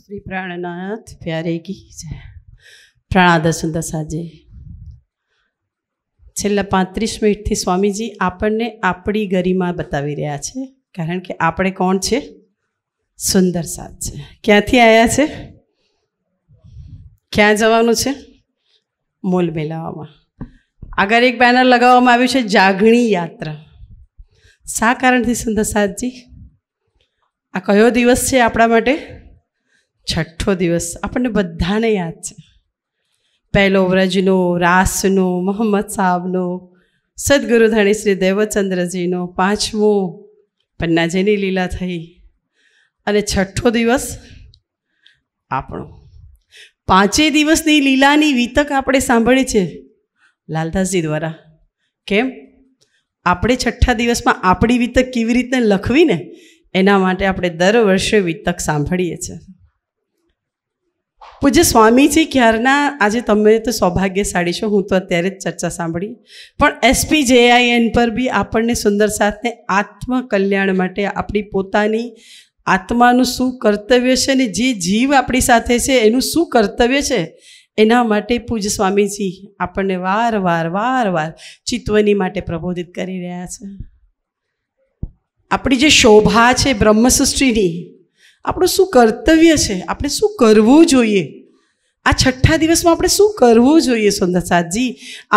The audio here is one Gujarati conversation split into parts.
શ્રી પ્રાણનાથ પ્યારે કી છે પ્રાણાદર્શન દસાજી છેલ્લા પાંત્રીસ મિનિટથી સ્વામીજી આપણને આપણી ગરિમા બતાવી રહ્યા છે કારણ કે આપણે કોણ છે સુંદર સાથ છે ક્યાંથી આવ્યા છે ક્યાં જવાનું છે મોલ મેલાવામાં આગળ એક બેનર લગાવવામાં આવ્યું છે જાગણી યાત્રા શા કારણથી સુંદર સાધજી આ કયો દિવસ છે આપણા માટે છઠ્ઠો દિવસ આપણને બધાને યાદ છે પહેલો વ્રજનો રાસનો મોહમ્મદ સાહેબનો સદગુરુ ધણી શ્રી દેવચંદ્રજીનો પાંચમો પન્નાજીની લીલા થઈ અને છઠ્ઠો દિવસ આપણો પાંચેય દિવસની લીલાની વિતક આપણે સાંભળી છે લાલદાસજી દ્વારા કેમ આપણે છઠ્ઠા દિવસમાં આપણી વિતક કેવી રીતે લખવી ને એના માટે આપણે દર વર્ષે વિતક સાંભળીએ છીએ પૂજ્ય સ્વામીજી ક્યારના આજે તમે તો સૌભાગ્યશાળી છો હું તો અત્યારે જ ચર્ચા સાંભળી પણ એસપી જેઆઈએન પર બી આપણને સુંદર સાથને આત્મકલ્યાણ માટે આપણી પોતાની આત્માનું શું કર્તવ્ય છે ને જે જીવ આપણી સાથે છે એનું શું કર્તવ્ય છે એના માટે પૂજ્ય સ્વામીજી આપણને વાર વાર વાર વાર ચિત્વની માટે પ્રબોધિત કરી રહ્યા છે આપણી જે શોભા છે બ્રહ્મસૃષ્ટિની આપણું શું કર્તવ્ય છે આપણે શું કરવું જોઈએ આ છઠ્ઠા દિવસમાં આપણે શું કરવું જોઈએ સુંદરસાદજી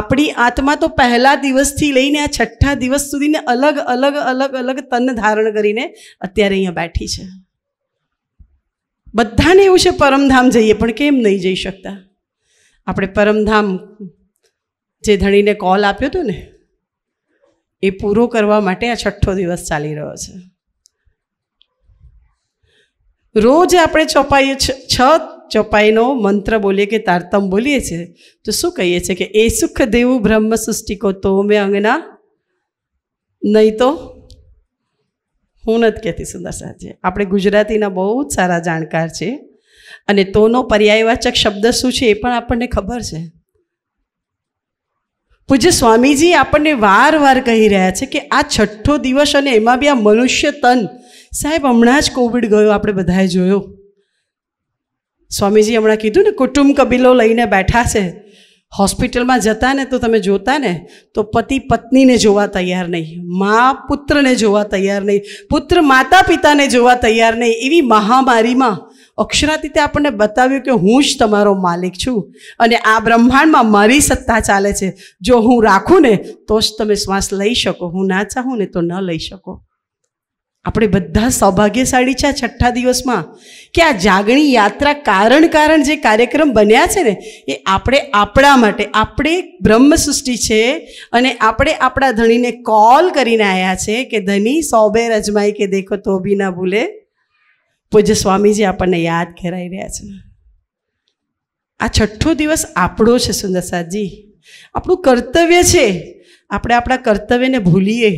આપણી આત્મા તો પહેલા દિવસથી લઈને આ છઠ્ઠા દિવસ સુધીને અલગ અલગ અલગ અલગ તન ધારણ કરીને અત્યારે અહીંયા બેઠી છે બધાને એવું છે પરમધામ જઈએ પણ કેમ નહીં જઈ શકતા આપણે પરમધામ જે ધણીને કોલ આપ્યો હતો ને એ પૂરો કરવા માટે આ છઠ્ઠો દિવસ ચાલી રહ્યો છે રોજ આપણે ચોપાઈએ છ ચોપાઈનો મંત્ર બોલીએ કે તારતમ બોલીએ છીએ તો શું કહીએ છીએ કે એ સુખ દેવું બ્રહ્મ સૃષ્ટિકો તો મેં અંગના નહીં તો હું નથી કહેતી સુંદર સાહેબજી આપણે ગુજરાતીના બહુ જ સારા જાણકાર છે અને તોનો પર્યાયવાચક શબ્દ શું છે એ પણ આપણને ખબર છે પૂજ્ય સ્વામીજી આપણને વાર વાર કહી રહ્યા છે કે આ છઠ્ઠો દિવસ અને એમાં બી આ મનુષ્ય તન સાહેબ હમણાં જ કોવિડ ગયો આપણે બધાએ જોયો સ્વામીજી હમણાં કીધું ને કુટુંબ કબીલો લઈને બેઠા છે હોસ્પિટલમાં જતા ને તો તમે જોતા ને તો પતિ પત્નીને જોવા તૈયાર નહીં મા પુત્રને જોવા તૈયાર નહીં પુત્ર માતા પિતાને જોવા તૈયાર નહીં એવી મહામારીમાં અક્ષરાતીતે આપણને બતાવ્યું કે હું જ તમારો માલિક છું અને આ બ્રહ્માંડમાં મારી સત્તા ચાલે છે જો હું રાખું ને તો જ તમે શ્વાસ લઈ શકો હું ના ચાહું ને તો ન લઈ શકો આપણે બધા સૌભાગ્યશાળી છે આ છઠ્ઠા દિવસમાં કે આ જાગણી યાત્રા કારણ કારણ જે કાર્યક્રમ બન્યા છે ને એ આપણે આપણા માટે આપણે બ્રહ્મ સૃષ્ટિ છે અને આપણે આપણા ધણીને કોલ કરીને આવ્યા છે કે ધણી સૌબે અજમાઈ કે દેખો તો બી ના ભૂલે પૂજ્ય સ્વામીજી આપણને યાદ કરાવી રહ્યા છે આ છઠ્ઠો દિવસ આપણો છે સુંદરસાદજી આપણું કર્તવ્ય છે આપણે આપણા કર્તવ્યને ભૂલીએ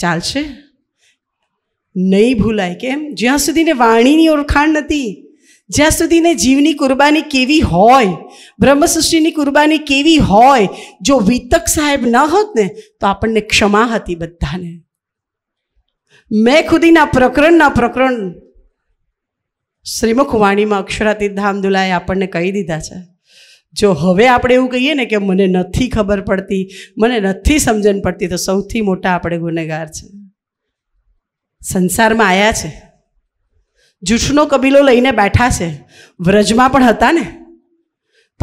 ચાલશે નહીં ભૂલાય કેમ જ્યાં સુધીને વાણીની ઓળખાણ નથી જ્યાં સુધીને જીવની કુરબાની કેવી હોય બ્રહ્મસૃષ્ટિની કુરબાની કેવી હોય જો વિતક સાહેબ ન હોત ને તો આપણને ક્ષમા હતી બધાને મેં ખુદીના પ્રકરણના પ્રકરણ શ્રીમુખ વાણીમાં અક્ષરાતી ધામ આપણને કહી દીધા છે જો હવે આપણે એવું કહીએ ને કે મને નથી ખબર પડતી મને નથી સમજણ પડતી તો સૌથી મોટા આપણે ગુનેગાર છે સંસારમાં આવ્યા છે જૂઠનો કબીલો લઈને બેઠા છે વ્રજમાં પણ હતા ને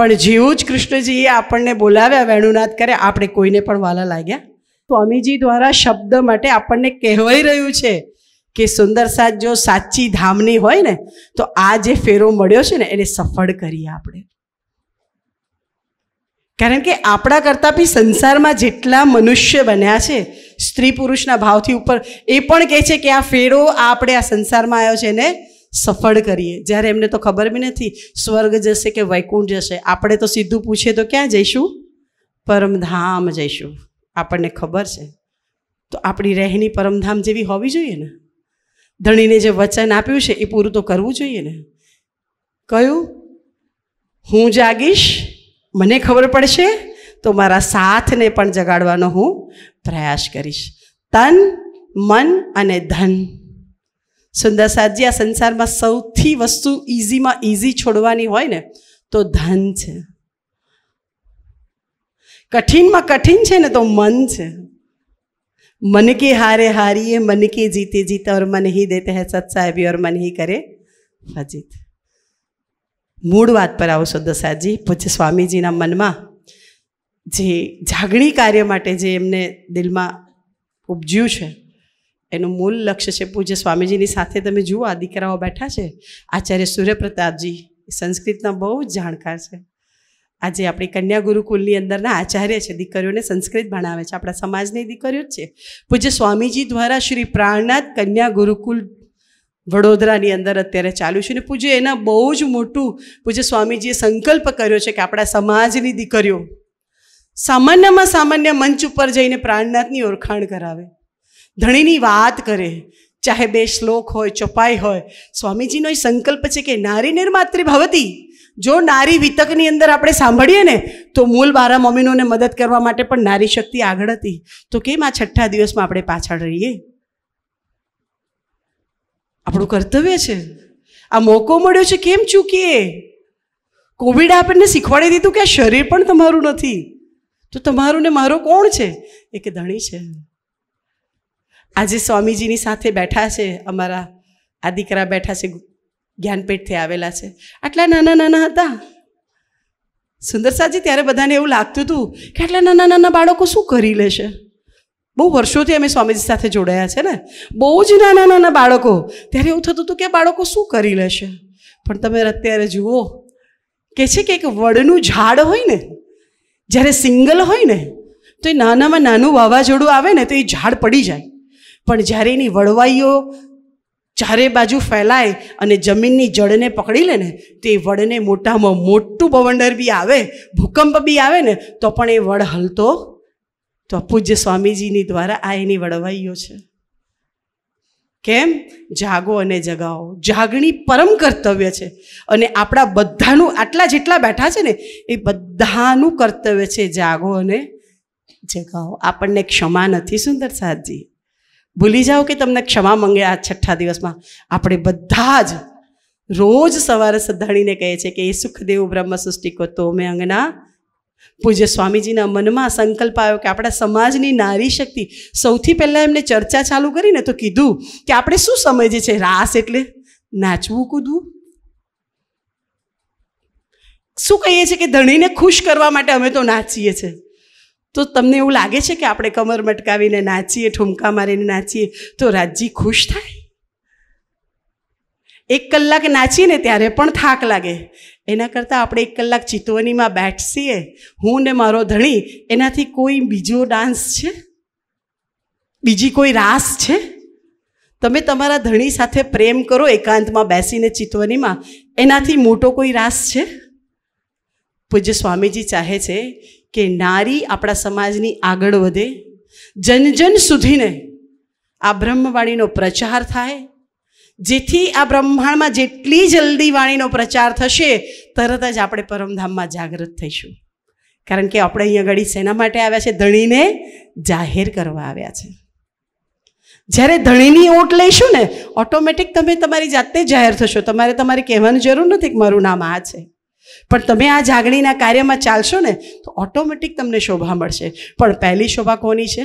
પણ જેવું જ કૃષ્ણજીએ આપણને બોલાવ્યા વેણુનાથ કરે આપણે કોઈને પણ વાલા લાગ્યા સ્વામીજી દ્વારા શબ્દ માટે આપણને કહેવાઈ રહ્યું છે કે સુંદર સાત જો સાચી ધામની હોય ને તો આ જે ફેરો મળ્યો છે ને એને સફળ કરીએ આપણે કારણ કે આપણા કરતાં બી સંસારમાં જેટલા મનુષ્ય બન્યા છે સ્ત્રી પુરુષના ભાવથી ઉપર એ પણ કહે છે કે આ ફેરો આ આપણે આ સંસારમાં આવ્યો છે એને સફળ કરીએ જ્યારે એમને તો ખબર બી નથી સ્વર્ગ જશે કે વૈકુંઠ જશે આપણે તો સીધું પૂછીએ તો ક્યાં જઈશું પરમધામ જઈશું આપણને ખબર છે તો આપણી રહેણી પરમધામ જેવી હોવી જોઈએ ને ધણીને જે વચન આપ્યું છે એ પૂરું તો કરવું જોઈએ ને કયું હું જાગીશ મને ખબર પડશે તો મારા સાથને પણ જગાડવાનો હું પ્રયાસ કરીશ તન મન અને ધન સુંદર સાજી આ સંસારમાં સૌથી વસ્તુ ઇઝીમાં ઇઝી છોડવાની હોય ને તો ધન છે કઠિનમાં કઠિન છે ને તો મન છે મન કે હારે હારીએ મન કે જીતે જીતે ઓર મન હી દેતે હૈ સત સાહેબી ઓર મન હી કરે ફજીત મૂળ વાત પર આવશો દસાજી દશાજી પૂજ્ય સ્વામીજીના મનમાં જે જાગણી કાર્ય માટે જે એમને દિલમાં ઉપજ્યું છે એનું મૂળ લક્ષ્ય છે પૂજ્ય સ્વામીજીની સાથે તમે જુઓ આ દીકરાઓ બેઠા છે આચાર્ય સૂર્યપ્રતાપજી સંસ્કૃતના બહુ જ જાણકાર છે આજે આપણી કન્યા ગુરુકુલની અંદરના આચાર્ય છે દીકરીઓને સંસ્કૃત ભણાવે છે આપણા સમાજની દીકરીઓ જ છે પૂજ્ય સ્વામીજી દ્વારા શ્રી પ્રાણનાથ કન્યા ગુરુકુલ વડોદરાની અંદર અત્યારે ચાલ્યું છે ને પૂજ્ય એના બહુ જ મોટું પૂજ્ય સ્વામીજીએ સંકલ્પ કર્યો છે કે આપણા સમાજની દીકરીઓ સામાન્યમાં સામાન્ય મંચ ઉપર જઈને પ્રાણનાથની ઓળખાણ કરાવે ધણીની વાત કરે ચાહે બે શ્લોક હોય ચોપાઈ હોય સ્વામીજીનો એ સંકલ્પ છે કે નારી નિર્માત્રી ભવતી જો નારી વિતકની અંદર આપણે સાંભળીએ ને તો મૂલ બારા મમ્મીનોને મદદ કરવા માટે પણ નારી શક્તિ આગળ હતી તો કેમ આ છઠ્ઠા દિવસમાં આપણે પાછળ રહીએ આપણું કર્તવ્ય છે આ મોકો મળ્યો છે કેમ ચૂકીએ કોવિડ આપણને શીખવાડી દીધું કે આ શરીર પણ તમારું નથી તો તમારું ને મારો કોણ છે એ કે ધણી છે આજે સ્વામીજીની સાથે બેઠા છે અમારા આ દીકરા બેઠા છે જ્ઞાનપીઠથી આવેલા છે આટલા નાના નાના હતા સુંદર સાજી ત્યારે બધાને એવું લાગતું હતું કે આટલા નાના નાના બાળકો શું કરી લેશે બહુ વર્ષોથી અમે સ્વામીજી સાથે જોડાયા છે ને બહુ જ નાના નાના બાળકો ત્યારે એવું થતું હતું કે બાળકો શું કરી લેશે પણ તમે અત્યારે જુઓ કે છે કે એક વડનું ઝાડ હોય ને જ્યારે સિંગલ હોય ને તો એ નાનામાં નાનું વાવાઝોડું આવે ને તો એ ઝાડ પડી જાય પણ જ્યારે એની વડવાઈઓ ચારે બાજુ ફેલાય અને જમીનની જળને પકડી લે ને તો એ વડને મોટામાં મોટું ભવંડર બી આવે ભૂકંપ બી આવે ને તો પણ એ વડ હલતો તો આ પૂજ્ય સ્વામીજીની દ્વારા આ એની વડવાઈઓ છે કેમ જાગો અને જગાવો જાગણી પરમ કર્તવ્ય છે અને આપણા બધાનું આટલા જેટલા બેઠા છે ને એ બધાનું કર્તવ્ય છે જાગો અને જગાવો આપણને ક્ષમા નથી સુંદર સાહેબજી ભૂલી જાઓ કે તમને ક્ષમા મંગે આ છઠ્ઠા દિવસમાં આપણે બધા જ રોજ સવારે સદ્ધાણીને કહે છે કે એ સુખદેવ બ્રહ્મ સૃષ્ટિકો તો મેં અંગના પૂજ્ય સ્વામીજીના મનમાં સંકલ્પ આવ્યો કે આપણા સમાજની નારી શક્તિ સૌથી પહેલાં એમને ચર્ચા ચાલુ કરીને તો કીધું કે આપણે શું સમજીએ છીએ રાસ એટલે નાચવું કૂદવું શું કહીએ છીએ કે ધણીને ખુશ કરવા માટે અમે તો નાચીએ છીએ તો તમને એવું લાગે છે કે આપણે કમર મટકાવીને નાચીએ ઠુમકા મારીને નાચીએ તો રાજજી ખુશ થાય એક કલાક નાચીને ત્યારે પણ થાક લાગે એના કરતાં આપણે એક કલાક ચિતવણીમાં બેઠસીએ હું ને મારો ધણી એનાથી કોઈ બીજો ડાન્સ છે બીજી કોઈ રાસ છે તમે તમારા ધણી સાથે પ્રેમ કરો એકાંતમાં બેસીને ચિતવણીમાં એનાથી મોટો કોઈ રાસ છે પૂજ્ય સ્વામીજી ચાહે છે કે નારી આપણા સમાજની આગળ વધે જનજન સુધીને આ બ્રહ્મવાણીનો પ્રચાર થાય જેથી આ બ્રહ્માંડમાં જેટલી જલ્દી વાણીનો પ્રચાર થશે તરત જ આપણે પરમધામમાં જાગૃત થઈશું કારણ કે આપણે અહીંયા ઘડી સેના માટે આવ્યા છે ધણીને જાહેર કરવા આવ્યા છે જ્યારે ધણીની ઓટ લઈશું ને ઓટોમેટિક તમે તમારી જાતે જાહેર થશો તમારે તમારે કહેવાની જરૂર નથી કે મારું નામ આ છે પણ તમે આ જાગણીના કાર્યમાં ચાલશો ને તો ઓટોમેટિક તમને શોભા મળશે પણ પહેલી શોભા કોની છે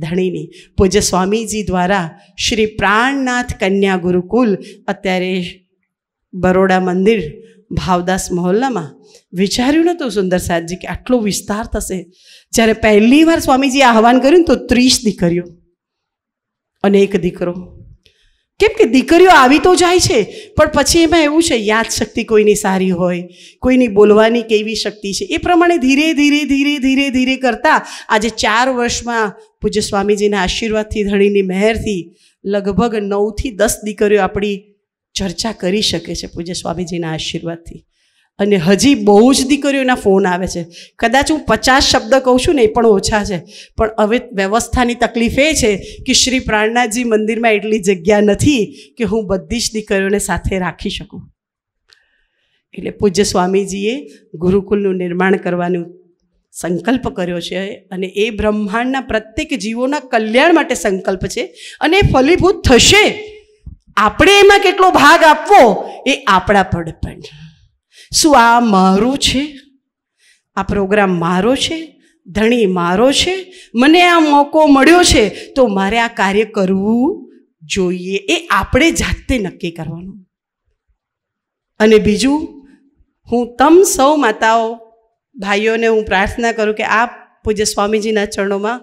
ધણીની પૂજ્ય સ્વામીજી દ્વારા શ્રી પ્રાણનાથ કન્યા ગુરુકુલ અત્યારે બરોડા મંદિર ભાવદાસ મહોલ્લામાં વિચાર્યું નહોતું સુંદર સાહેબજી કે આટલો વિસ્તાર થશે જ્યારે પહેલી વાર સ્વામીજીએ આહવાન કર્યું તો ત્રીસ દીકરીઓ અને એક દીકરો કેમ કે દીકરીઓ આવી તો જાય છે પણ પછી એમાં એવું છે યાદશક્તિ કોઈની સારી હોય કોઈની બોલવાની કેવી શક્તિ છે એ પ્રમાણે ધીરે ધીરે ધીરે ધીરે ધીરે કરતાં આજે ચાર વર્ષમાં પૂજ્ય સ્વામીજીના આશીર્વાદથી ધણીની મહેરથી લગભગ નવથી દસ દીકરીઓ આપણી ચર્ચા કરી શકે છે પૂજ્ય સ્વામીજીના આશીર્વાદથી અને હજી બહુ જ દીકરીઓના ફોન આવે છે કદાચ હું પચાસ શબ્દ કહું છું ને એ પણ ઓછા છે પણ હવે વ્યવસ્થાની તકલીફ એ છે કે શ્રી પ્રાણનાથજી મંદિરમાં એટલી જગ્યા નથી કે હું બધી જ દીકરીઓને સાથે રાખી શકું એટલે પૂજ્ય સ્વામીજીએ ગુરુકુલનું નિર્માણ કરવાનું સંકલ્પ કર્યો છે અને એ બ્રહ્માંડના પ્રત્યેક જીવોના કલ્યાણ માટે સંકલ્પ છે અને એ ફલીભૂત થશે આપણે એમાં કેટલો ભાગ આપવો એ આપણા પર પણ શું આ મારું છે આ પ્રોગ્રામ મારો છે ધણી મારો છે મને આ મોકો મળ્યો છે તો મારે આ કાર્ય કરવું જોઈએ એ આપણે જાતે નક્કી કરવાનું અને બીજું હું તમ સૌ માતાઓ ભાઈઓને હું પ્રાર્થના કરું કે આ પૂજ્ય સ્વામીજીના ચરણોમાં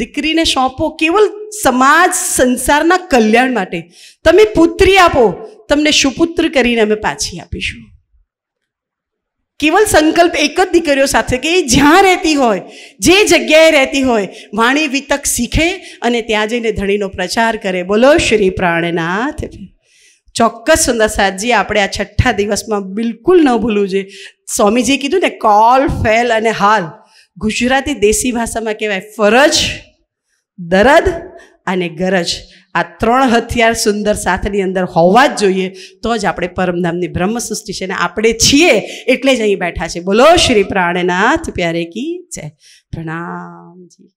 દીકરીને સોંપો કેવલ સમાજ સંસારના કલ્યાણ માટે તમે પુત્રી આપો તમને સુપુત્ર કરીને અમે પાછી આપીશું કેવલ સંકલ્પ એક જ દીકરીઓ સાથે કે એ જ્યાં રહેતી હોય જે જગ્યાએ રહેતી હોય વાણી વિતક શીખે અને ત્યાં જઈને ધણીનો પ્રચાર કરે બોલો શ્રી પ્રાણનાથ ચોક્કસ સુંદર સાહેબજી આપણે આ છઠ્ઠા દિવસમાં બિલકુલ ન ભૂલવું જોઈએ સ્વામીજીએ કીધું ને કોલ ફેલ અને હાલ ગુજરાતી દેશી ભાષામાં કહેવાય ફરજ દરદ અને ગરજ આ ત્રણ હથિયાર સુંદર સાથની અંદર હોવા જ જોઈએ તો જ આપણે પરમધામની બ્રહ્મ સૃષ્ટિ છે ને આપણે છીએ એટલે જ અહીં બેઠા છે બોલો શ્રી પ્રાણનાથ પ્યારે કી જય પ્રણામજી